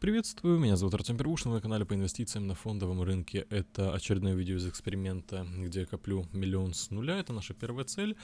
Приветствую, меня зовут Артем Первушин, на канале по инвестициям на фондовом рынке. Это очередное видео из эксперимента, где я коплю миллион с нуля, это наша первая цель.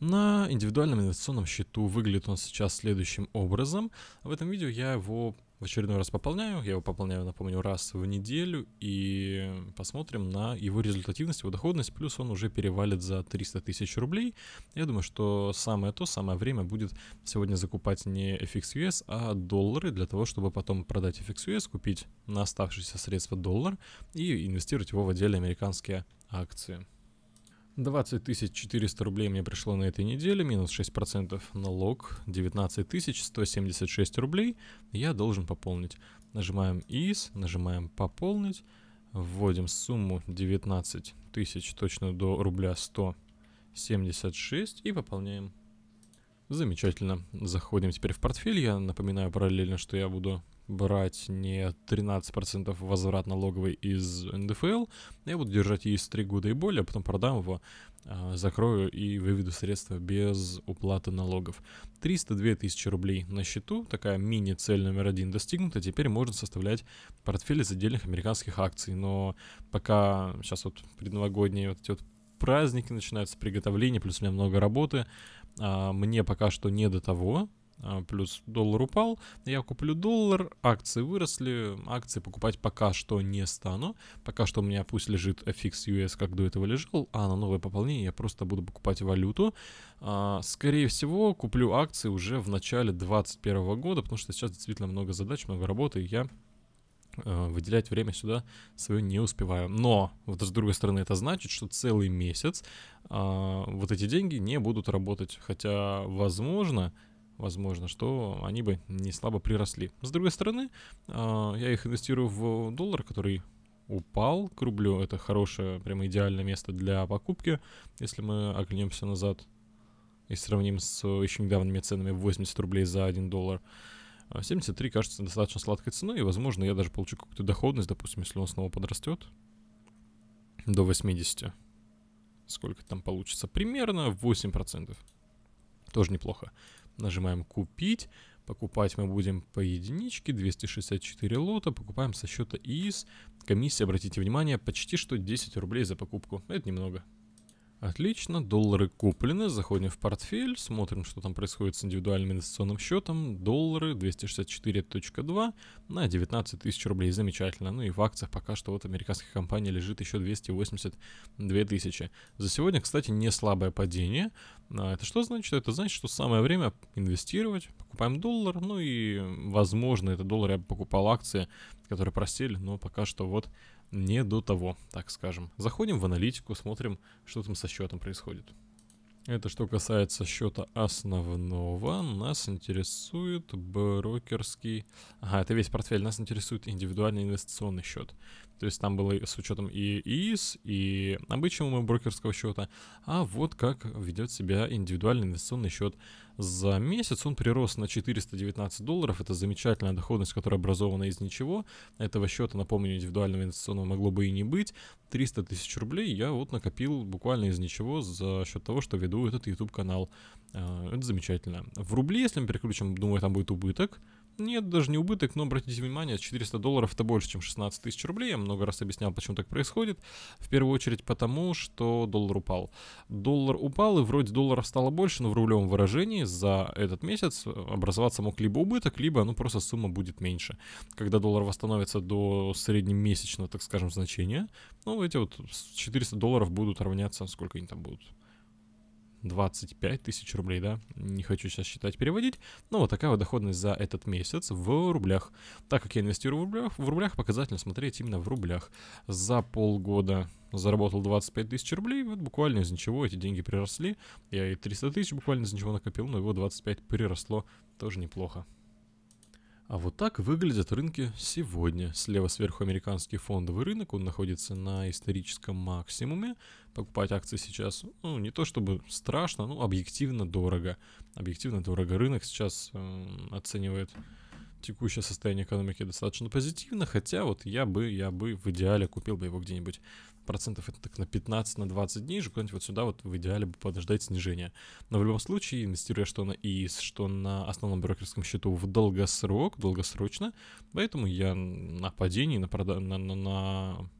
На индивидуальном инвестиционном счету выглядит он сейчас следующим образом. В этом видео я его в очередной раз пополняю. Я его пополняю, напомню, раз в неделю. И посмотрим на его результативность, его доходность. Плюс он уже перевалит за 300 тысяч рублей. Я думаю, что самое то, самое время будет сегодня закупать не FXUS, а доллары. Для того, чтобы потом продать FXUS, купить на оставшиеся средства доллар и инвестировать его в отдельные американские акции. 20 400 рублей мне пришло на этой неделе, минус 6% налог, 19 176 рублей я должен пополнить. Нажимаем ИС, нажимаем «Пополнить», вводим сумму 19 тысяч, точно до рубля 176 и пополняем. Замечательно. Заходим теперь в портфель. Я напоминаю параллельно, что я буду брать не 13% возврат налоговый из НДФЛ. Я буду держать ее из 3 года и более, а потом продам его, а, закрою и выведу средства без уплаты налогов. 302 тысячи рублей на счету. Такая мини-цель номер один достигнута. Теперь можно составлять портфель из отдельных американских акций. Но пока сейчас вот предновогодние вот эти вот праздники начинаются, приготовления, плюс у меня много работы. А, мне пока что не до того, а, плюс доллар упал, я куплю доллар, акции выросли, акции покупать пока что не стану, пока что у меня пусть лежит FX US, как до этого лежал, а на новое пополнение я просто буду покупать валюту. А, скорее всего, куплю акции уже в начале 2021 года, потому что сейчас действительно много задач, много работы, и я Э, выделять время сюда свое не успеваю. Но, вот с другой стороны, это значит, что целый месяц а, вот эти деньги не будут работать. Хотя, возможно, возможно, что они бы не слабо приросли. С другой стороны, а, я их инвестирую в доллар, который упал к рублю. Это хорошее, прямо идеальное место для покупки, если мы оглянемся назад и сравним с еще недавними ценами 80 рублей за 1 доллар. 73 а кажется достаточно сладкой ценой, и, возможно, я даже получу какую-то доходность, допустим, если он снова подрастет до 80. Сколько там получится? Примерно 8%. Тоже неплохо. Нажимаем «Купить». Покупать мы будем по единичке, 264 лота, покупаем со счета ИИС. Комиссия, обратите внимание, почти что 10 рублей за покупку. Это немного. Отлично, доллары куплены, заходим в портфель, смотрим, что там происходит с индивидуальным инвестиционным счетом. Доллары 264.2 на 19 тысяч рублей, замечательно. Ну и в акциях пока что вот американских компаний лежит еще 282 тысячи. За сегодня, кстати, не слабое падение. А это что значит? Это значит, что самое время инвестировать, покупаем доллар, ну и, возможно, это доллар я бы покупал акции, которые просели, но пока что вот не до того, так скажем. Заходим в аналитику, смотрим, что там со счетом происходит. Это что касается счета основного, нас интересует брокерский... Ага, это весь портфель, нас интересует индивидуальный инвестиционный счет. То есть там было с учетом и ИИС, и обычного брокерского счета. А вот как ведет себя индивидуальный инвестиционный счет. За месяц он прирос на 419 долларов. Это замечательная доходность, которая образована из ничего. Этого счета, напомню, индивидуального инвестиционного могло бы и не быть. 300 тысяч рублей я вот накопил буквально из ничего за счет того, что веду этот YouTube-канал. А, это замечательно. В рубли, если мы переключим, думаю, там будет убыток нет, даже не убыток, но обратите внимание, 400 долларов это больше, чем 16 тысяч рублей. Я много раз объяснял, почему так происходит. В первую очередь потому, что доллар упал. Доллар упал, и вроде доллара стало больше, но в рублевом выражении за этот месяц образоваться мог либо убыток, либо ну просто сумма будет меньше. Когда доллар восстановится до среднемесячного, так скажем, значения, ну эти вот 400 долларов будут равняться, сколько они там будут, 25 тысяч рублей, да, не хочу сейчас считать, переводить, но ну, вот такая вот доходность за этот месяц в рублях. Так как я инвестирую в рублях, в рублях показательно смотреть именно в рублях. За полгода заработал 25 тысяч рублей, вот буквально из ничего эти деньги приросли, я и 300 тысяч буквально из ничего накопил, но его 25 приросло, тоже неплохо. А вот так выглядят рынки сегодня. Слева сверху американский фондовый рынок, он находится на историческом максимуме. Покупать акции сейчас, ну, не то чтобы страшно, но объективно дорого. Объективно дорого. Рынок сейчас э, оценивает текущее состояние экономики достаточно позитивно, хотя вот я бы, я бы в идеале купил бы его где-нибудь процентов это так на 15, на 20 дней, же куда-нибудь вот сюда вот в идеале бы подождать снижения. Но в любом случае, инвестируя что на ИИС, что на основном брокерском счету в долгосрок, долгосрочно, поэтому я на падении, на, прода... на, на, на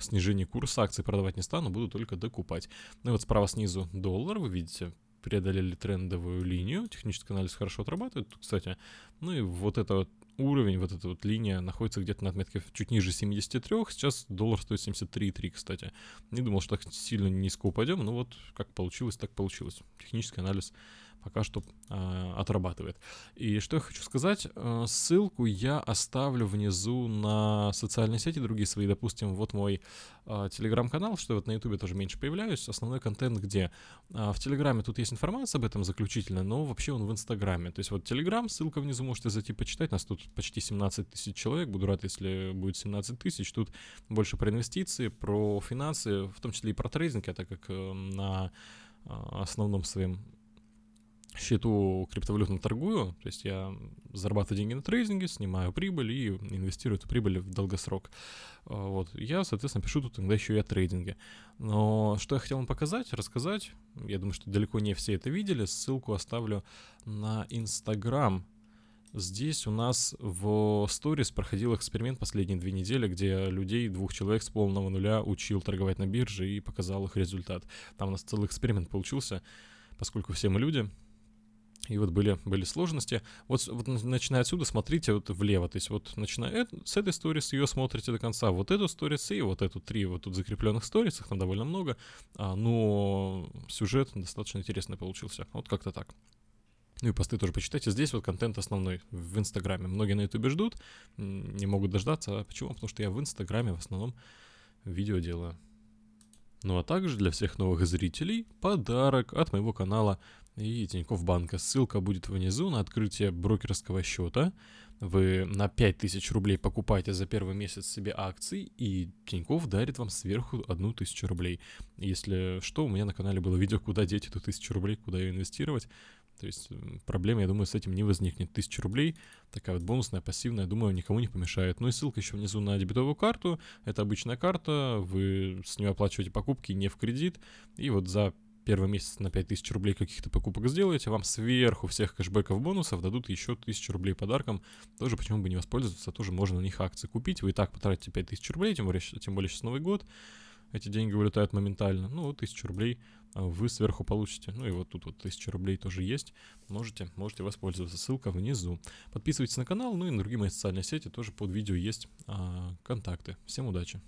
снижении курса акций продавать не стану, буду только докупать. Ну и вот справа снизу доллар, вы видите, преодолели трендовую линию, технический анализ хорошо отрабатывает, кстати. Ну и вот это вот уровень, вот эта вот линия находится где-то на отметке чуть ниже 73, сейчас доллар стоит 73,3, кстати. Не думал, что так сильно низко упадем, но вот как получилось, так получилось. Технический анализ пока что э, отрабатывает. И что я хочу сказать, э, ссылку я оставлю внизу на социальные сети другие свои, допустим, вот мой э, телеграм-канал, что вот на ютубе тоже меньше появляюсь, основной контент где? Э, в телеграме тут есть информация об этом заключительная, но вообще он в инстаграме, то есть вот телеграм, ссылка внизу, можете зайти почитать, нас тут почти 17 тысяч человек, буду рад, если будет 17 тысяч, тут больше про инвестиции, про финансы, в том числе и про трейдинг, я так как э, на э, основном своим счету криптовалютно торгую, то есть я зарабатываю деньги на трейдинге, снимаю прибыль и инвестирую эту прибыль в долгосрок. А, вот. Я, соответственно, пишу тут иногда еще и о трейдинге. Но что я хотел вам показать, рассказать, я думаю, что далеко не все это видели, ссылку оставлю на Инстаграм Здесь у нас в сторис проходил эксперимент последние две недели, где людей, двух человек с полного нуля учил торговать на бирже и показал их результат. Там у нас целый эксперимент получился, поскольку все мы люди, и вот были, были сложности. Вот, вот начиная отсюда, смотрите вот влево. То есть вот начиная с этой сторис, ее смотрите до конца. Вот эту сторис и вот эту три вот тут закрепленных сторис, их там довольно много. А, но сюжет достаточно интересный получился. Вот как-то так. Ну и посты тоже почитайте. Здесь вот контент основной в Инстаграме. Многие на Ютубе ждут, не могут дождаться. А почему? Потому что я в Инстаграме в основном видео делаю. Ну а также для всех новых зрителей подарок от моего канала и Тинькофф банка. Ссылка будет внизу на открытие брокерского счета. Вы на 5000 рублей покупаете за первый месяц себе акции, и Тинькофф дарит вам сверху 1000 рублей. Если что, у меня на канале было видео, куда деть эту 1000 рублей, куда ее инвестировать. То есть э, проблем, я думаю, с этим не возникнет. 1000 рублей, такая вот бонусная, пассивная, думаю, никому не помешает. Ну и ссылка еще внизу на дебетовую карту. Это обычная карта, вы с нее оплачиваете покупки не в кредит. И вот за первый месяц на 5000 рублей каких-то покупок сделаете, вам сверху всех кэшбэков бонусов дадут еще 1000 рублей подарком. Тоже почему бы не воспользоваться, тоже можно на них акции купить. Вы и так потратите 5000 рублей, тем более, тем более сейчас Новый год. Эти деньги вылетают моментально. Ну, 1000 рублей а, вы сверху получите. Ну и вот тут вот 1000 рублей тоже есть. Можете, можете воспользоваться. Ссылка внизу. Подписывайтесь на канал, ну и на другие мои социальные сети тоже под видео есть а, контакты. Всем удачи!